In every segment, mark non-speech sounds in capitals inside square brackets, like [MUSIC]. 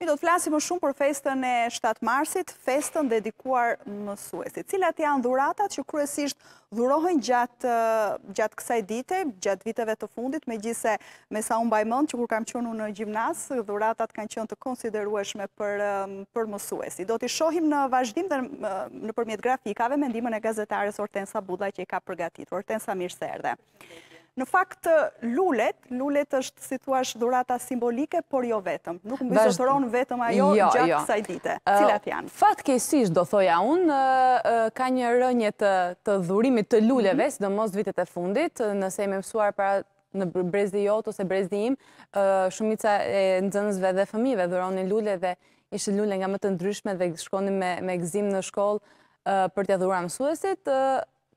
Mi do të flasim më shumë për festën e 7 marsit, festën dedikuar mësuesit. Cilat janë dhuratat që kryesisht dhurohen gjatë, eh, kësaj dite, gjatë viteve të fundit, me gjise me sa unë bajmën që kur kam qënu në gjimnas, dhuratat kanë qënë të konsiderueshme për, eh, për mësuesit. Do t'i shohim në vazhdim dhe eh, në përmjet grafikave me ndimën e gazetarës Ortensa Budaj që i ka përgatit. mirë Mirserde. erdhe. Në fakt, lullet, lullet është situash dhurata simbolike, por jo vetëm. Nuk më bëjë vetëm ajo jo, gjatë jo. kësaj dite. Cilat janë? Fatë do thoja unë, ka një rënje të dhurimit të lulleve, si mhm. mos vitet e fundit, nëse e me mësuar para në brezdi jotë ose brezdi im, shumica e nëzënësve dhe fëmive dhuronin lullet dhe ishtë lullet nga më të ndryshme dhe shkonin me gëzim në shkollë për të dhuram suesit,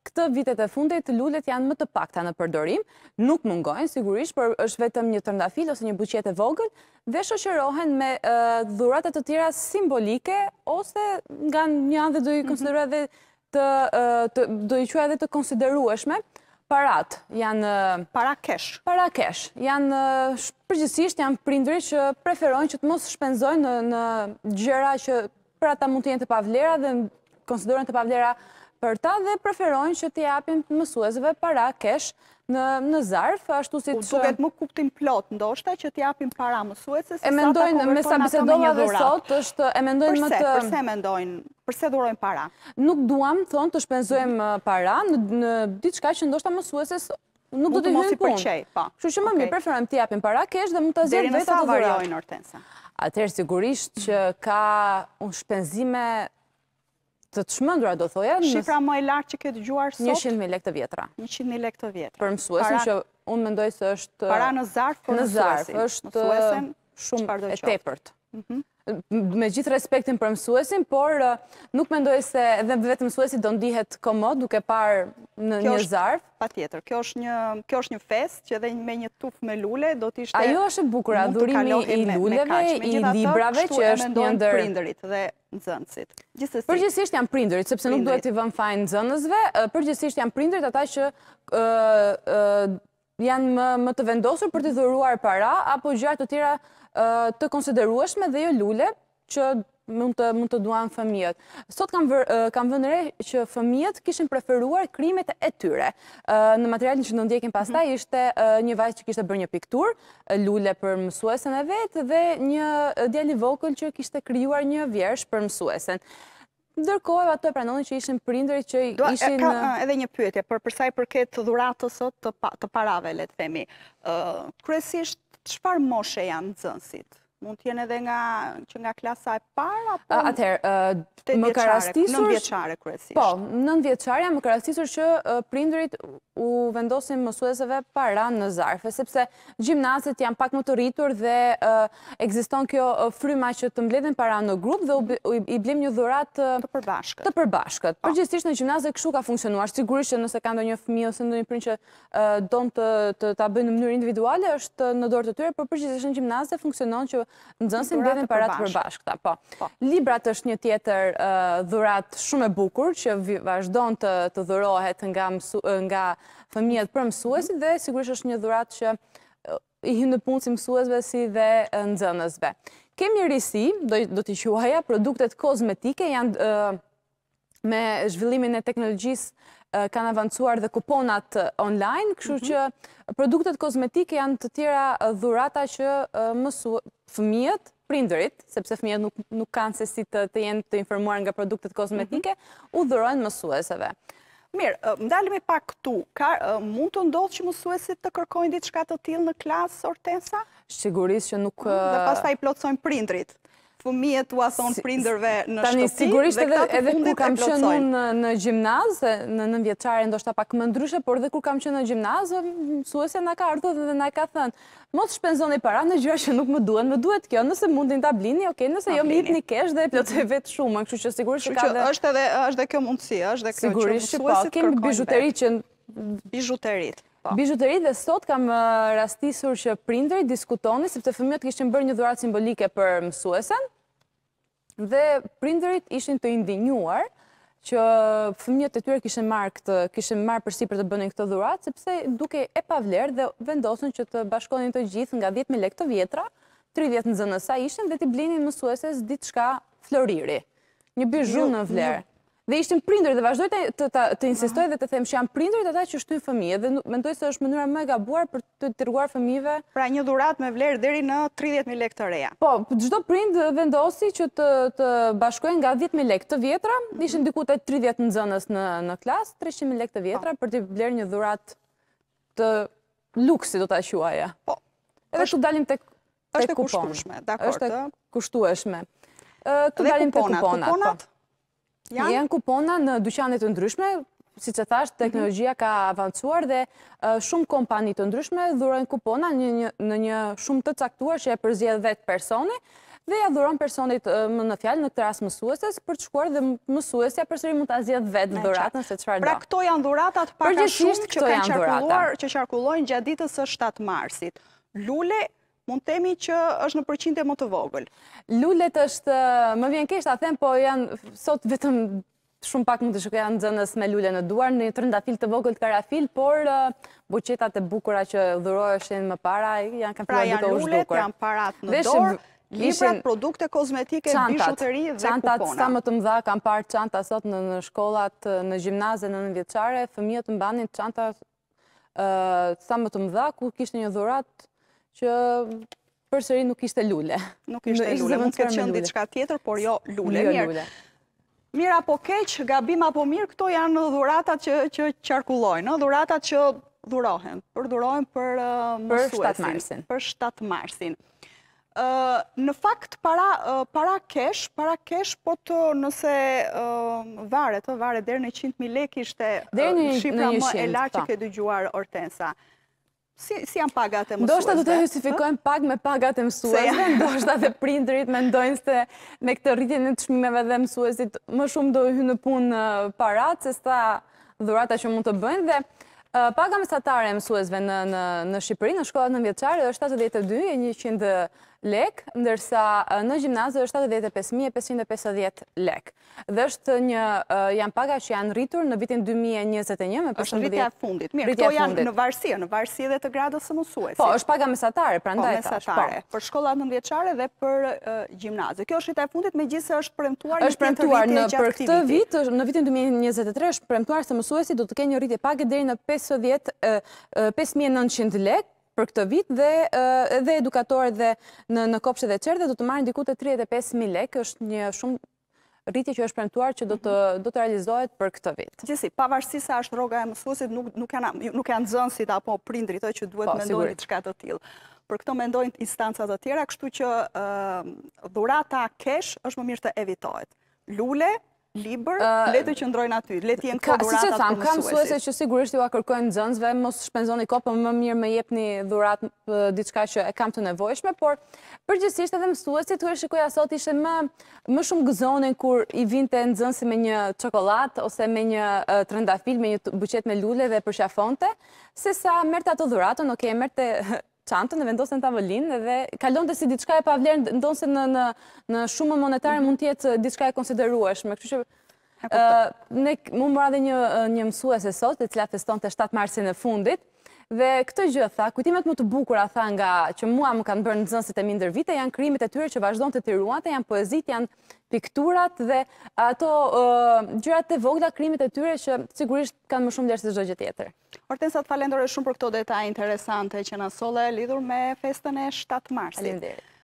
këtë vitet e fundit lullet janë më të pakta në përdorim, nuk mungojnë sigurisht, por është vetëm një tërndafil ose një buqet e vogël, dhe shosherohen me dhuratat të tjera simbolike, ose nga një andë do i mhm. qua edhe të konsiderueshme, parat janë... Para kesh. Para kesh. Janë përgjësisht, janë prindri që preferojnë që të mos shpenzojnë në gjera që për ata mund të jenë të pavlera dhe konsiderojnë të pavlera për ta dhe preferojnë që t'i apin mësuesve para kesh në zarf, ashtu si të... Duket më kuptim plot, ndoshta, që t'i apin para mësuesve, se sa ta konvertojnë ato me një dhurat. E mendojnë, me sa bisedova dhe sot, është, e mendojnë më të... Përse, përse mendojnë, përse dhurojnë para? Nuk duam, thonë, të shpenzojmë mm. para në diçka që ndoshta mësuesve nuk do të hynë punë. Mu po. të Që më mi, preferojnë t'i apin para kesh dhe më të zirë vetë të dhurat. Atëherë sigurisht që ka unë shpenzime të të shmëndra, do thoja. Shifra më e lartë që këtë gjuar sot? 100.000 lek të vjetra. 100.000 lek të vjetra. Për mësuesin që unë mendoj se është... Para në zarf, për po mësuesin. Në zarf, është shumë e tepërt. Mhm. Me gjithë respektin për mësuesin, por uh, nuk mendoj se dhe vetë mësuesin do ndihet komod duke parë në një zarf. Pa tjetër, kjo është një fest që edhe me një tuf me lule do ishte... Ajo është bukura, durimi i luleve, i librave që është një ndërë... Me gjithë ato, kështu e prinderit dhe nëzëndësit. Përgjësisht janë prindërit, sepse nuk duhet të vëmë fajnë zënësve, përgjësisht janë prindërit ata që janë më të vendosur për të dhuruar para, apo gjartë të tira të konsideruashme dhe jo lule, që mund të duan fëmijët. Sot kam vëndëre që fëmijët kishin preferuar krimet e tyre. Në materialin që nëndjekin pastaj, mhm. ishte një vajtë që kishte bërë një piktur, lulle për mësuesen e vetë, dhe një djeli vokull që kishte kryuar një vjersh për mësuesen. Ndërkohë, ato e pranonin që ishin prindëri që ishin... Ka edhe një pyetje, për përsa i përket të dhuratësot të parave, letë themi. Kresisht, qëpar moshe janë të mund tjene edhe nga që nga klasa e parë, apo atëherë, më karastisur nën vjeqare, kërësisht. Po, nën vjeqare, më karastisur që prindrit u vendosin mësueseve para në zarfe, sepse gjimnazet janë pak më të rritur dhe egziston kjo fryma që të mbledhen para në grup dhe i blim një dhurat të përbashkët. Të përbashkët. Po. Përgjithsisht në gjimnasit këshu ka funksionuar, sigurisht që nëse ka ndonjë një ose ndonjë një prind që donë të ta bëjnë në mënyrë individuale, është në dorë të tyre, por përgjithsisht në gjimnaze funksionon që nëzënësi mbledhin para të përbashkëta. Po, po. Librat është një tjetër dhurat shumë e bukur, që vazhdon të dhurohet nga fëmijet për mësuesit, dhe sigurisht është një dhurat që i hymë në punë si mësuesve si dhe nëzënësve. Kemi risi, do t'i quaja, produktet kozmetike janë me zhvillimin e teknologjisë kanë avancuar dhe kuponat online, këshu mhm. që produktet kozmetike janë të tjera dhurata që mësu fëmijët, prindërit, sepse fëmijët nuk kanë se si të jenë të informuar nga produktet kozmetike, mhm. u dhurojnë mësueseve. Mirë, ndalëme pak këtu, mund të ndodhë që mësuesit të kërkojnë ditë shkatë të tilë në klasë, Ortensa? Shqigurisë që nuk... Mm, dhe pas ta i plotësojnë prindrit. Fëmije të ason prindërve në shtëpi. Tani, sigurisht edhe ku kam qënë unë në gjimnaz, në nënvjeqare, ndoshta pak më ndryshe, por edhe kur kam qënë në gjimnaz, suese nga ka ardhë dhe nga ka thënë, mos shpenzoni para në gjyra që nuk më duen, më duhet kjo, nëse mundin të ablini, oke, nëse jo më hip një kesh dhe e plëtë e vetë shumë, në këshu që sigurisht ka dhe... Êshtë edhe kjo mundësia, është dhe kjo që suese që... Po, kërkojnë Po. Bijuteri dhe sot kam rastisur që prindri diskutoni, sepse fëmjot kishtë në bërë një dhurat simbolike për mësuesen, dhe prindërit ishin të indinjuar që fëmjot të tyre kishtë në marrë përsi për të bënin këtë dhurat, sepse duke e pavler dhe vendosën që të bashkonin të gjithë nga 10.000 me lek të vjetra, 30 në zënësa ishin dhe të blinin mësueses ditë shka floriri. Një bishu në vlerë. Dhe ishtin prindër, dhe vazhdoj të insistoj dhe të them që janë prindër ata ta që shtu në fëmije, dhe mendoj se është mënyra më e gabuar për të tërguar fëmive. Pra një dhurat me vlerë dheri në 30.000 lek të reja. Po, gjdo prind vendosi që të bashkojnë nga 10.000 lek të vjetra, në diku e 30 në zënës në klas, 300.000 lek të vjetra po. për të vlerë një dhurat të luksi do të ashuaja. Po. Edhe të dalim të kuponat. Êshtë po. kushtueshme, Janë kupona në dyqanet të ndryshme, si që thash, teknologjia ka avancuar dhe shumë kompani të ndryshme dhurojnë kupona në një shumë të caktuar që e përzjedh vetë personi dhe ja dhurojnë personit në fjalë në këtë rasë mësueses për të shkuar dhe mësuesja përsëri mund të azjedh vetë dhuratën se qëfar pra do. Pra këto janë dhuratat paka shumë që kanë qarkulluar që qarkullojnë gjaditës së 7 marsit. Lule mund temi që është në përqinë më të vogël. Lullet është, më vjen kesh të them, po janë sot vetëm shumë pak mund të shukë janë nëzënës me lullet në duar, në të rëndafil të vogël të karafil, por buqetat e bukura që dhurojë është më para, janë kanë përra duke u shdukur. Pra janë lullet, janë parat në dorë, Libra, produkte kozmetike, bishutëri dhe kupona. Qantat, sa më të mdha, kam parë qanta sot në shkollat, në gjimnaze, në fëmijët mbanin qanta sa më të mdha, ku kishtë një dhurat që përsëri nuk ishte lule. Nuk ishte [LAUGHS] lule, Nuk të qenë diçka tjetër, por jo lule. Jo lule. Mira apo keq, gabim apo mirë, këto janë dhuratat që që qarkullojnë, ëh, dhuratat që dhurohen, për dhurohen për mësuesin. Për 7 marsin. në fakt para kesh, para kesh, para po të nëse vare varet, vare, varet deri në 100000 lekë ishte uh, shifra më e lartë që po. ke dëgjuar Ortensa. Si janë pagat e mësuesve? Do shta du të justifikojnë pak me pagat e mësuesve, [LAUGHS] do shta dhe printerit me ndojnë se me këtë rritjen në të shmimeve dhe mësuesit më shumë do hynë në punë parat, se sta dhurata që mund të bëjnë dhe paga mësatare e mësuesve në Shqipëri, në shkollat në vjeqare, është 72 e lek, ndërsa në gjimnazë 75.550 lek. Dhe është një, janë paga që janë rritur në vitin 2021. Me është rritja e fundit. Mirë, këto janë në varsia, në varsia dhe të gradës së mësuesit. Po, është paga mesatare, pra po, Mesatare, po. për shkollat në vjeqare dhe për uh, gjimnazë. Kjo është rritja fundit, me gjithë se është premtuar në një të rritje gjatë këtë vit, në vitin 2023 është premtuar se mësuesi do të një rritje pagë deri në 50, lek, për këtë vit dhe edhe edukatorët dhe në në kopshë dhe çerdhe do të marrin diku të 35000 lekë, është një shumë rritje që është premtuar që do të mhm. do të realizohet për këtë vit. Gjithsesi, pavarësisht sa është rroga e mësuesit, nuk nuk janë nuk janë nxënësit apo prindrit që duhet po, ndojnë të diçka të tillë. Për këto mendojnë instancat të tjera, kështu që dhurata kesh është më mirë të evitohet. Lule liber, le të qëndrojnë aty, le të jenë këtë duratat të mësuesit. Si kam mësuesit që sigurisht ju a kërkojnë dëzënzve, mos shpenzoni ko, për po më mirë me jep një durat diçka që e kam të nevojshme, por përgjësisht edhe mësuesit, të e shikoja sot ishe më shumë gëzonin kur i vinte në dëzënzi me një qokolat, ose me një trëndafil, me një buqet me lulle dhe përshafonte, se sa mërte ato duratën, oke, mërte [LAUGHS] çantën dhe vendosën tavolinë dhe kalon të si diçka e pavlerë, ndonë se në, në, në shumë monetarë mhm. mund tjetë diçka e konsiderueshme. Kështë që ne mu më radhe një, një mësue se sot, e cila feston të 7 marsin e fundit, Dhe këtë gjë, tha, kujtimet më të bukura, tha nga që mua më kanë bërë në zënësit e mindër vite, janë krimit e tyre që vazhdo në të tiruate, janë poezit, janë pikturat dhe ato gjërat të vogla krimit e tyre që sigurisht kanë më shumë dhe është dhe gjë tjetër. Orten, sa të falendore shumë për këto detaj interesante që nësole lidhur me festën e 7 marsit.